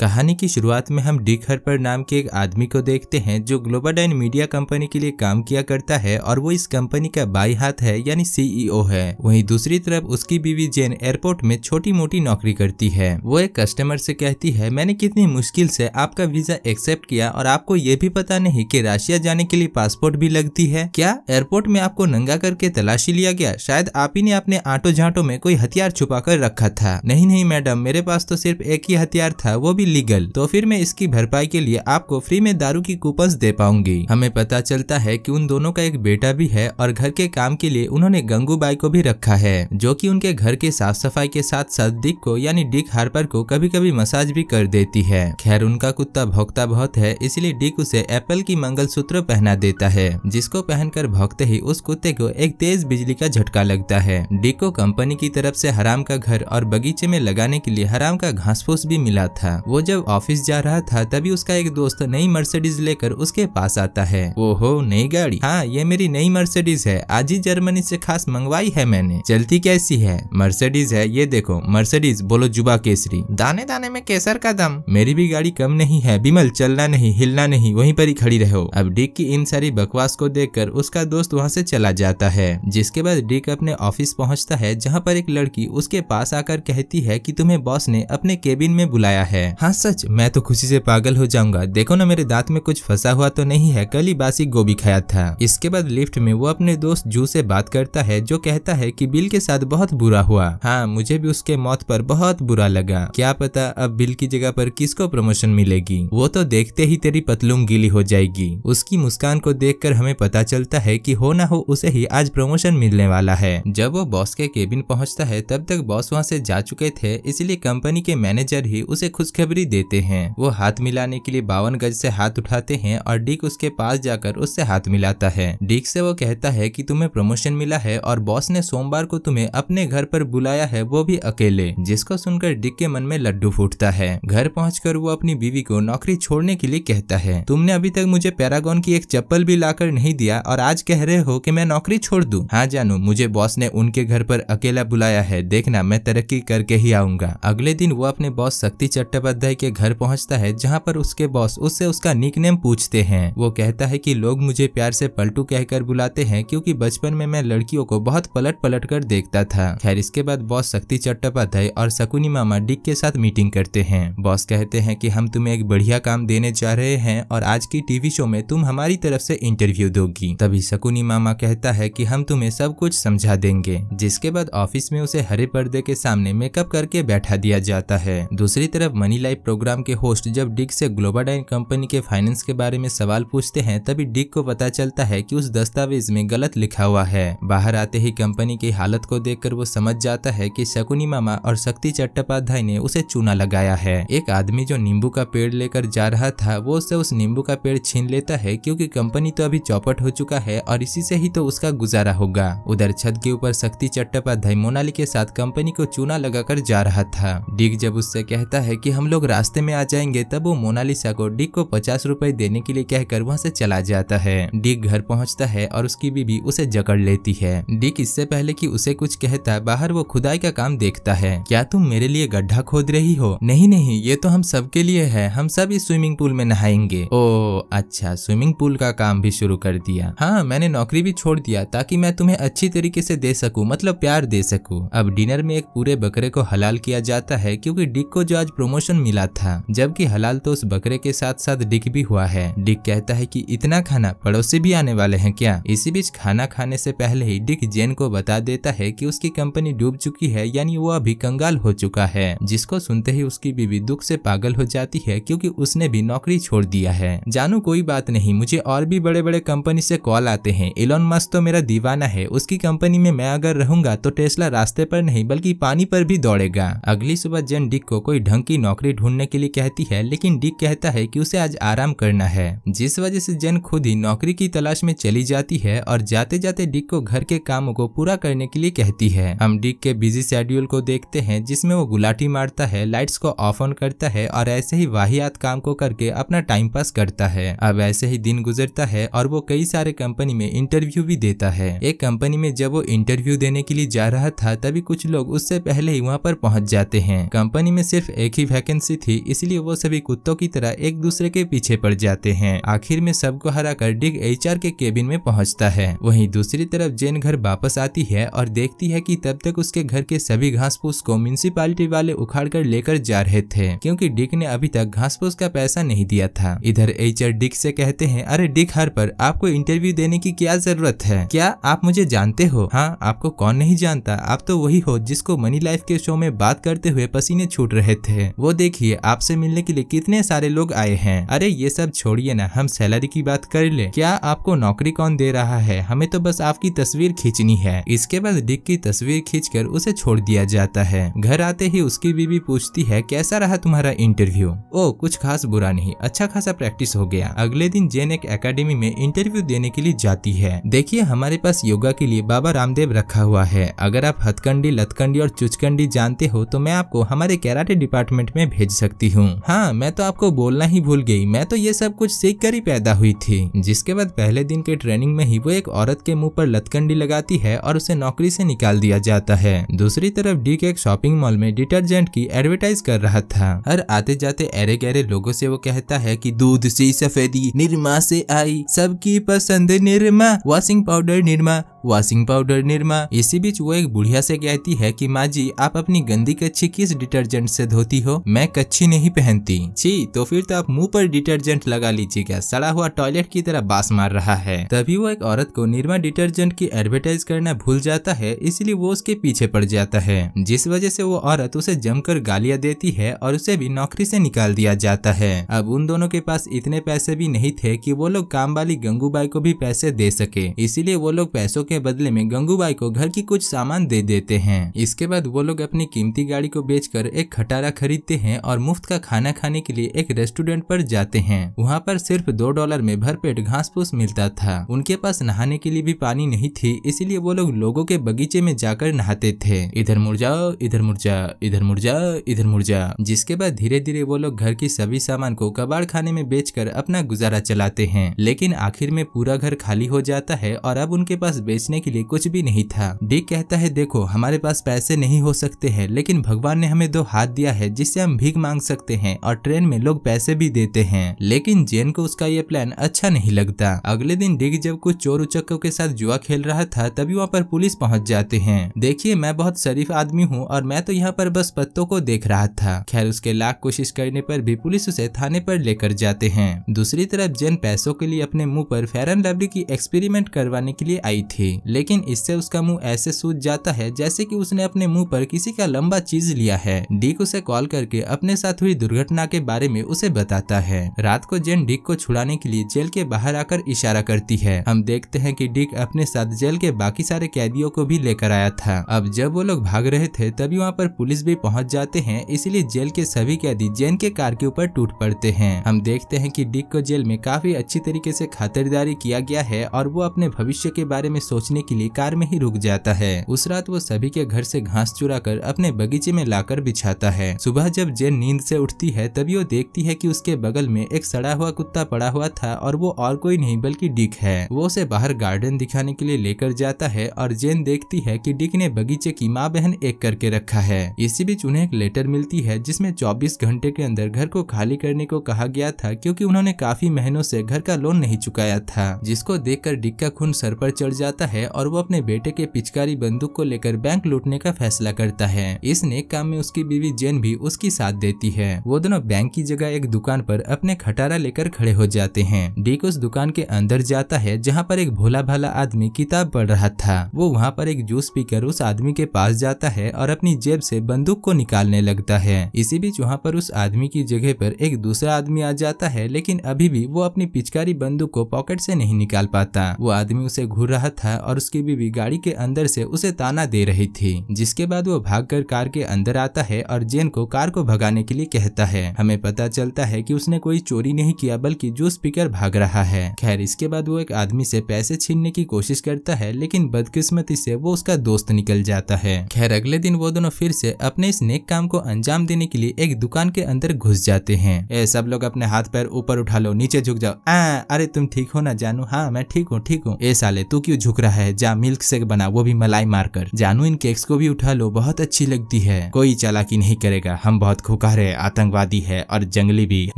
कहानी की शुरुआत में हम डिक हर्पर नाम के एक आदमी को देखते हैं जो ग्लोबाडाइन मीडिया कंपनी के लिए काम किया करता है और वो इस कंपनी का बाई हाथ है यानी सीईओ e है वहीं दूसरी तरफ उसकी बीवी जेन एयरपोर्ट में छोटी मोटी नौकरी करती है वो एक कस्टमर से कहती है मैंने कितनी मुश्किल से आपका वीजा एक्सेप्ट किया और आपको ये भी पता नहीं की रशिया जाने के लिए पासपोर्ट भी लगती है क्या एयरपोर्ट में आपको नंगा करके तलाशी लिया गया शायद आप ही ने अपने आटो झाटो में कोई हथियार छुपा कर रखा था नहीं नहीं मैडम मेरे पास तो सिर्फ एक ही हथियार था वो भी लीगल तो फिर मैं इसकी भरपाई के लिए आपको फ्री में दारू की कूपन दे पाऊंगी हमें पता चलता है की उन दोनों का एक बेटा भी है और घर के काम के लिए उन्होंने बाई को भी रखा है जो की उनके घर के साफ सफाई के साथ साथ डिक को यानी डिक हार्पर को कभी कभी मसाज भी कर देती है खैर उनका कुत्ता भोगता बहुत है इसलिए डिक उसे एप्पल की मंगलसूत्र पहना देता है जिसको पहनकर भोगते ही उस कुत्ते को एक तेज बिजली का झटका लगता है डिक को कंपनी की तरफ से हराम का घर और बगीचे में लगाने के लिए हराम का घास फूस भी मिला था वो वो जब ऑफिस जा रहा था तभी उसका एक दोस्त नई मर्सिडीज लेकर उसके पास आता है वो हो नई गाड़ी हाँ ये मेरी नई मर्सिडीज है आज ही जर्मनी से खास मंगवाई है मैंने चलती कैसी है मर्सिडीज है ये देखो मर्सिडीज बोलो जुबा केसरी दाने दाने में केसर का दम मेरी भी गाड़ी कम नहीं है बिमल चलना नहीं हिलना नहीं वहीं पर ही खड़ी रहो अब डिक की इन सारी बकवास को देखकर उसका दोस्त वहाँ से चला जाता है जिसके बाद डिक अपने ऑफिस पहुँचता है जहाँ पर एक लड़की उसके पास आकर कहती है की तुम्हे बॉस ने अपने केबिन में बुलाया है हाँ, हाँ सच मैं तो खुशी से पागल हो जाऊंगा देखो ना मेरे दांत में कुछ फंसा हुआ तो नहीं है कल ही बासी गोभी खाया था इसके बाद लिफ्ट में वो अपने दोस्त जू से बात करता है जो कहता है की बिल के साथ बहुत बुरा हुआ हाँ मुझे भी उसके मौत पर बहुत बुरा लगा क्या पता अब बिल की जगह पर किसको प्रमोशन मिलेगी वो तो देखते ही तेरी पतलूंग गीली हो जाएगी उसकी मुस्कान को देखकर हमें पता चलता है कि हो ना हो उसे ही आज प्रमोशन मिलने वाला है जब वो बॉस के केबिन पहुंचता है तब तक बॉस वहाँ से जा चुके थे इसलिए कंपनी के मैनेजर ही उसे खुशखबरी खुशखबरी देते हैं वो हाथ मिलाने के लिए बावन गज से हाथ उठाते हैं और डिक उसके पास जाकर उससे हाथ मिलाता है डिक से वो कहता है कि तुम्हें प्रमोशन मिला है और बॉस ने सोमवार को तुम्हें अपने घर पर बुलाया है वो भी अकेले जिसको सुनकर डिक के मन में लड्डू फूटता है घर पहुँच वो अपनी बीवी को नौकरी छोड़ने के लिए कहता है तुमने अभी तक मुझे पैरागोन की एक चप्पल भी लाकर नहीं दिया और आज कह रहे हो की मैं नौकरी छोड़ दू हाँ जानू मुझे बॉस ने उनके घर पर अकेला बुलाया है देखना मैं तरक्की करके ही आऊंगा अगले दिन वो अपने बॉस शक्ति चट्टोपाध्याय समुदाय के घर पहुंचता है जहां पर उसके बॉस उससे उसका निकनेम पूछते हैं वो कहता है कि लोग मुझे प्यार से पलटू कहकर बुलाते हैं क्योंकि बचपन में मैं लड़कियों को बहुत पलट पलट कर देखता था खैर इसके बाद बॉस शक्ति चट्टोपाध्याय और शकुनी मामा डिक के साथ मीटिंग करते हैं बॉस कहते हैं की हम तुम्हें एक बढ़िया काम देने जा रहे हैं और आज की टीवी शो में तुम हमारी तरफ से इंटरव्यू दोगी तभी शकुनी मामा कहता है की हम तुम्हें सब कुछ समझा देंगे जिसके बाद ऑफिस में उसे हरे पर्दे के सामने मेकअप करके बैठा दिया जाता है दूसरी तरफ मनी लाइव प्रोग्राम के होस्ट जब डिक से ग्लोबाडाइन कंपनी के फाइनेंस के बारे में सवाल पूछते हैं तभी डिक को पता चलता है कि उस दस्तावेज में गलत लिखा हुआ है बाहर आते ही कंपनी की हालत को देखकर वो समझ जाता है कि शकुनी मामा और शक्ति चट्टोपाध्याय ने उसे चूना लगाया है एक आदमी जो नींबू का पेड़ लेकर जा रहा था वो उसे उस नींबू का पेड़ छीन लेता है क्यूँकी कंपनी तो अभी चौपट हो चुका है और इसी से ही तो उसका गुजारा होगा उधर छत के ऊपर शक्ति चट्टोपाध्याय मोनाली के साथ कंपनी को चूना लगाकर जा रहा था डिग जब उससे कहता है कि हम लोग रास्ते में आ जाएंगे तब वो मोनालिसा को डिक को पचास रूपए देने के लिए कहकर वहाँ से चला जाता है डिक घर पहुँचता है और उसकी बीबी उसे जकड़ लेती है डिक इससे पहले की उसे कुछ कहता बाहर वो खुदाई का काम देखता है क्या तुम मेरे लिए गड्ढा खोद रही हो नहीं नहीं ये तो हम सबके लिए है हम सब इस स्विमिंग पूल में नहाएंगे ओ अच्छा स्विमिंग पूल का काम भी शुरू कर दिया हाँ मैंने नौकरी भी छोड़ दिया ताकि मैं तुम्हें अच्छी तरीके से दे सकूं मतलब प्यार दे सकूं अब डिनर में एक पूरे बकरे को हलाल किया जाता है क्योंकि डिक को जो आज प्रमोशन मिला था जबकि हलाल तो उस बकरे के साथ साथ डिक भी हुआ है डिक कहता है कि इतना खाना पड़ोसी भी आने वाले हैं क्या इसी बीच खाना खाने से पहले ही डिक जेन को बता देता है कि उसकी कंपनी डूब चुकी है यानी वो अभी कंगाल हो चुका है जिसको सुनते ही उसकी बीवी दुख से पागल हो जाती है क्योंकि उसने भी नौकरी छोड़ दिया है जानू कोई बात नहीं मुझे और भी बड़े बड़े कंपनी से कॉल आते हैं एलोन मस्क तो मेरा दीवाना है उसकी कंपनी में मैं अगर रहूंगा तो टेस्ला रास्ते पर नहीं बल्कि पानी पर भी दौड़ेगा अगली सुबह जेन डिक को कोई ढंग की नौकरी ढूंढने के लिए कहती है लेकिन डिक कहता है कि उसे आज आराम करना है जिस वजह से जेन खुद ही नौकरी की तलाश में चली जाती है और जाते जाते डिक को घर के कामों को पूरा करने के लिए कहती है हम डिक के बिजी शेड्यूल को देखते हैं जिसमे वो गुलाटी मारता है लाइट्स को ऑफ ऑन करता है और ऐसे ही वाहियात काम को करके अपना टाइम पास करता है अब ऐसे ही दिन गुजरता है और वो कई सारे कंपनी में इंटरव्यू भी देता है एक कंपनी में जब वो इंटरव्यू देने के लिए जा रहा था तभी कुछ लोग उससे पहले ही वहाँ पर पहुँच जाते हैं कंपनी में सिर्फ एक ही वैकेंसी सी थी इसलिए वो सभी कुत्तों की तरह एक दूसरे के पीछे पड़ जाते हैं आखिर में सबको हरा कर डिग एच के केबिन में पहुंचता है वहीं दूसरी तरफ जेन घर वापस आती है और देखती है कि तब तक उसके घर के सभी फूस को म्यूनसिपालिटी वाले उखाड़ कर लेकर जा रहे थे क्योंकि डिक ने अभी तक घास फूस का पैसा नहीं दिया था इधर आर डिक से कहते हैं अरे डिक हर पर आपको इंटरव्यू देने की क्या जरूरत है क्या आप मुझे जानते हो हाँ आपको कौन नहीं जानता आप तो वही हो जिसको मनी लाइफ के शो में बात करते हुए पसीने छूट रहे थे वो देख देखिए आपसे मिलने के लिए कितने सारे लोग आए हैं अरे ये सब छोड़िए ना हम सैलरी की बात कर ले क्या आपको नौकरी कौन दे रहा है हमें तो बस आपकी तस्वीर खींचनी है इसके बाद डिक की तस्वीर खींच उसे छोड़ दिया जाता है घर आते ही उसकी बीबी पूछती है कैसा रहा तुम्हारा इंटरव्यू ओ कुछ खास बुरा नहीं अच्छा खासा प्रैक्टिस हो गया अगले दिन जेन एक एकेडमी में इंटरव्यू देने के लिए जाती है देखिए हमारे पास योगा के लिए बाबा रामदेव रखा हुआ है अगर आप हथकंडी लथकंडी और चुचकंडी जानते हो तो मैं आपको हमारे कैराटे डिपार्टमेंट में भेज भेज सकती हूँ हाँ मैं तो आपको बोलना ही भूल गई मैं तो ये सब कुछ सीख कर ही पैदा हुई थी जिसके बाद पहले दिन के ट्रेनिंग में ही वो एक औरत के मुंह पर लतकंडी लगाती है और उसे नौकरी से निकाल दिया जाता है दूसरी तरफ डी के एक शॉपिंग मॉल में डिटर्जेंट की एडवर्टाइज कर रहा था और आते जाते अरे गहरे लोगो ऐसी वो कहता है की दूध ऐसी सफेदी निरमा ऐसी आई सबकी पसंद Nirma washing powder Nirma washing powder Nirma इसी बीच वो एक बुढ़िया से कहती है कि माँ जी आप अपनी गंदी कच्छी किस डिटर्जेंट से धोती हो मैं कच्ची नहीं पहनती जी तो फिर तो आप मुंह पर डिटर्जेंट लगा लीजिएगा सड़ा हुआ टॉयलेट की तरह बास मार रहा है तभी वो एक औरत को निर्मा डिटर्जेंट की एडवर्टाइज करना भूल जाता है इसलिए वो उसके पीछे पड़ जाता है जिस वजह से वो औरत उसे जमकर गालियाँ देती है और उसे भी नौकरी से निकाल दिया जाता है अब उन दोनों के पास इतने पैसे भी नहीं थे कि वो लोग काम वाली गंगूबाई को भी पैसे दे सके इसीलिए वो लोग पैसों के बदले में गंगूबाई को घर की कुछ सामान दे देते हैं इसके बाद वो लोग अपनी कीमती गाड़ी को बेचकर एक खटारा खरीदते हैं और मुफ्त का खाना खाने के लिए एक रेस्टोरेंट पर जाते हैं वहाँ पर सिर्फ दो डॉलर में भर पेट घास फूस मिलता था उनके पास नहाने के लिए भी पानी नहीं थी इसीलिए वो लोग लोगों के बगीचे में जाकर नहाते थे इधर मुड़ जाओ इधर मुड़ जा इधर मुड़ जा इधर मुड़ जा जिसके बाद धीरे धीरे वो लोग घर की सभी सामान को कबाड़ खाने में बेच अपना गुजारा चलाते हैं लेकिन आखिर में पूरा घर खाली हो जाता है और अब उनके पास बेचने के लिए कुछ भी नहीं था डिक कहता है देखो हमारे पास पैसे नहीं हो सकते हैं लेकिन भगवान ने हमें दो हाथ दिया है जिससे हम भीख भीख मांग सकते हैं और ट्रेन में लोग पैसे भी देते हैं लेकिन जेन को उसका ये प्लान अच्छा नहीं लगता अगले दिन डिग जब कुछ चोर उचक्कों के साथ जुआ खेल रहा था तभी वहाँ पर पुलिस पहुँच जाते हैं देखिए मैं बहुत शरीफ आदमी हूँ और मैं तो यहाँ पर बस पत्तों को देख रहा था खैर उसके लाख कोशिश करने पर भी पुलिस उसे थाने पर लेकर जाते हैं दूसरी तरफ जेन पैसों के लिए अपने मुंह पर फेरन लवली की एक्सपेरिमेंट करवाने के लिए आई थी लेकिन इससे उसका मुंह ऐसे सूझ जाता है जैसे कि उसने अपने मुंह पर किसी का लंबा चीज लिया है डीक उसे कॉल करके अपने साथ हुई दुर्घटना के बारे में उसे बताता है रात को जेन डिक को छुड़ाने के लिए जेल के बाहर आकर इशारा करती है हम देखते हैं कि डिक अपने साथ जेल के बाकी सारे कैदियों को भी लेकर आया था अब जब वो लोग भाग रहे थे तभी वहाँ पर पुलिस भी पहुँच जाते हैं इसीलिए जेल के सभी कैदी जेन के कार के ऊपर टूट पड़ते हैं हम देखते हैं की डिक को जेल में काफी अच्छी तरीके ऐसी खातरदारी किया गया है और वो अपने भविष्य के बारे में सोचने के लिए कार में ही रुक जाता है उस रात वो सभी के घर ऐसी घास चुरा कर अपने बगीचे में लाकर बिछाता है सुबह जब जेल जेन नींद से उठती है तभी वो देखती है कि उसके बगल में एक सड़ा हुआ कुत्ता पड़ा हुआ था और वो और कोई नहीं बल्कि डिक है वो उसे बाहर गार्डन दिखाने के लिए लेकर जाता है और जेन देखती है कि डिक ने बगीचे की माँ बहन एक करके रखा है इसी बीच उन्हें एक लेटर मिलती है जिसमे चौबीस घंटे के अंदर घर को खाली करने को कहा गया था क्यूँकी उन्होंने काफी महीनों से घर का लोन नहीं चुकाया था जिसको देख डिक का खून सर पर चढ़ जाता है और वो अपने बेटे के पिचकारी बंदूक को लेकर बैंक लूटने का फैसला करता है इस नेक काम में उसकी बीवी जेन भी उसकी साथ देती है वो दोनों बैंक की जगह एक दुकान पर अपने खटारा लेकर खड़े हो जाते हैं डिक उस दुकान के अंदर जाता है जहाँ पर एक भोला भाला आदमी किताब पढ़ रहा था वो वहाँ पर एक जूस पीकर उस आदमी के पास जाता है और अपनी जेब से बंदूक को निकालने लगता है इसी बीच वहाँ पर उस आदमी की जगह पर एक दूसरा आदमी आ जाता है लेकिन अभी भी वो अपनी पिचकारी बंदूक को पॉकेट से नहीं निकाल पाता वो आदमी उसे घूर रहा था और उसकी बीवी गाड़ी के अंदर से उसे ताना दे रही थी जिसके बाद वो भागकर कार के अंदर आता है और जेन को कार को भगा लगाने के लिए कहता है हमें पता चलता है कि उसने कोई चोरी नहीं किया बल्कि जो स्पीकर भाग रहा है खैर इसके बाद वो एक आदमी से पैसे छीनने की कोशिश करता है लेकिन बदकिस्मती से वो उसका दोस्त निकल जाता है खैर अगले दिन वो दोनों फिर से अपने इस नेक काम को अंजाम देने के लिए एक दुकान के अंदर घुस जाते हैं ए सब लोग अपने हाथ पैर ऊपर उठा लो नीचे झुक जाओ आ, अरे तुम ठीक हो ना जानू हाँ मैं ठीक हूँ ठीक हूँ ए साले तू क्यों झुक रहा है जा मिल्क शेक बना वो भी मलाई मारकर जानू इन केक्स को भी उठा लो बहुत अच्छी लगती है कोई चालाकी नहीं करेगा हम बहुत खूब खुकार आतंकवादी है और जंगली भी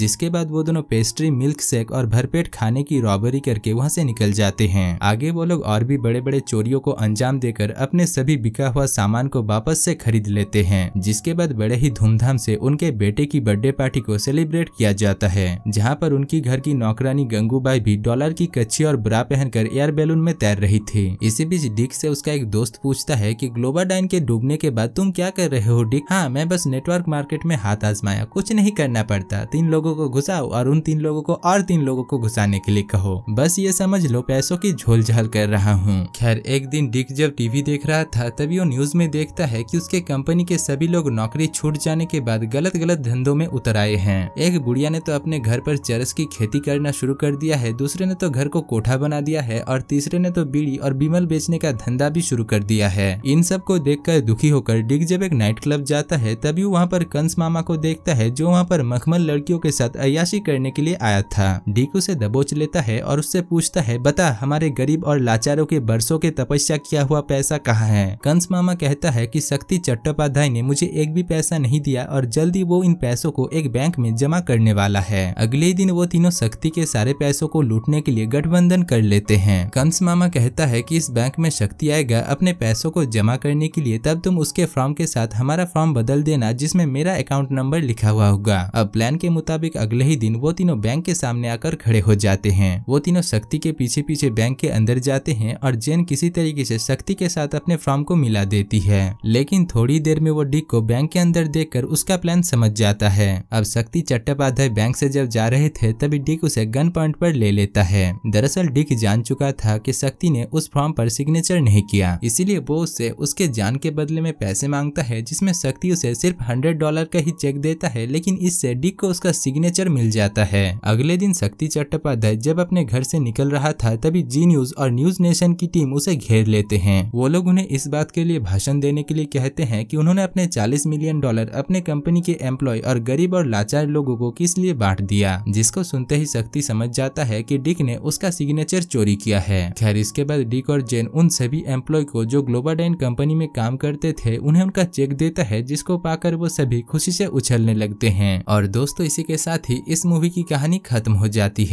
जिसके बाद वो दोनों पेस्ट्री मिल्क शेक और भरपेट खाने की रॉबरी करके वहाँ से निकल जाते हैं आगे वो लोग और भी बड़े बड़े चोरियों को अंजाम देकर अपने सभी बिका हुआ सामान को वापस से खरीद लेते हैं जिसके बाद बड़े ही धूमधाम से उनके बेटे की बर्थडे पार्टी को सेलिब्रेट किया जाता है जहाँ पर उनकी घर की नौकरानी गंगूबाई भी डॉलर की कच्ची और ब्रा पहनकर एयर बैलून में तैर रही थी इसी बीच डिक से उसका एक दोस्त पूछता है की ग्लोबल डाइन के डूबने के बाद तुम क्या कर रहे हो डिक हाँ मैं बस नेटवर्क मार्केट में हाथ आजमाया कुछ नहीं करना पड़ता तीन लोगों को घुसाओ और उन तीन लोगों को और तीन लोगों को घुसाने के लिए कहो बस ये समझ लो पैसों की झोल झाल कर रहा हूँ खैर एक दिन डिक जब टीवी देख रहा था तभी वो न्यूज में देखता है की उसके कंपनी के सभी लोग नौकरी छूट जाने के बाद गलत गलत धंधों में उतर आए हैं एक बुढ़िया ने तो अपने घर पर चरस की खेती करना शुरू कर दिया है दूसरे ने तो घर को कोठा बना दिया है और तीसरे ने तो बीड़ी और बीमल बेचने का धंधा भी शुरू कर दिया है इन सबको देखकर दुखी होकर डिग जब एक नाइट क्लब जाता है तभी वहाँ पर कंस मामा मामा को देखता है जो वहाँ पर मखमल लड़कियों के साथ अयाशी करने के लिए आया था डीकू से दबोच लेता है और उससे पूछता है बता हमारे गरीब और लाचारों के बरसों के तपस्या किया हुआ पैसा कहाँ है कंस मामा कहता है की शक्ति चट्टोपाध्याय ने मुझे एक भी पैसा नहीं दिया और जल्दी वो इन पैसों को एक बैंक में जमा करने वाला है अगले दिन वो तीनों शक्ति के सारे पैसों को लूटने के लिए गठबंधन कर लेते हैं कंस मामा कहता है कि इस बैंक में शक्ति आएगा अपने पैसों को जमा करने के लिए तब तुम उसके फॉर्म के साथ हमारा फॉर्म बदल देना जिसमें मेरा अकाउंट अकाउंट नंबर लिखा हुआ होगा अब प्लान के मुताबिक अगले ही दिन वो तीनों बैंक के सामने आकर खड़े हो जाते हैं वो तीनों शक्ति के पीछे पीछे बैंक के अंदर जाते हैं और जेन किसी तरीके से शक्ति के साथ अपने फॉर्म को मिला देती है लेकिन थोड़ी देर में वो डिक को बैंक के अंदर देख उसका प्लान समझ जाता है अब शक्ति चट्टोपाध्याय बैंक ऐसी जब जा रहे थे तभी डिक उसे गन पॉइंट पर ले लेता है दरअसल डिक जान चुका था कि शक्ति ने उस फॉर्म पर सिग्नेचर नहीं किया इसीलिए वो उससे उसके जान के बदले में पैसे मांगता है जिसमें शक्ति उसे सिर्फ हंड्रेड डॉलर का ही ही चेक देता है लेकिन इससे डिक को उसका सिग्नेचर मिल जाता है अगले दिन शक्ति चट्टोपाध्याय जब अपने घर से निकल रहा था तभी जी न्यूज और न्यूज नेशन की टीम उसे घेर लेते हैं वो लोग उन्हें इस बात के लिए भाषण देने के लिए कहते हैं कि उन्होंने अपने 40 मिलियन डॉलर अपने कंपनी के एम्प्लॉय और गरीब और लाचार लोगों को किस लिए बांट दिया जिसको सुनते ही शक्ति समझ जाता है कि डिक ने उसका सिग्नेचर चोरी किया है खैर इसके बाद डिक और जेन उन सभी एम्प्लॉय को जो डाइन कंपनी में काम करते थे उन्हें उनका चेक देता है जिसको पाकर वो सभी खुशी से उछलने लगते हैं और दोस्तों इसी के साथ ही इस मूवी की कहानी खत्म हो जाती है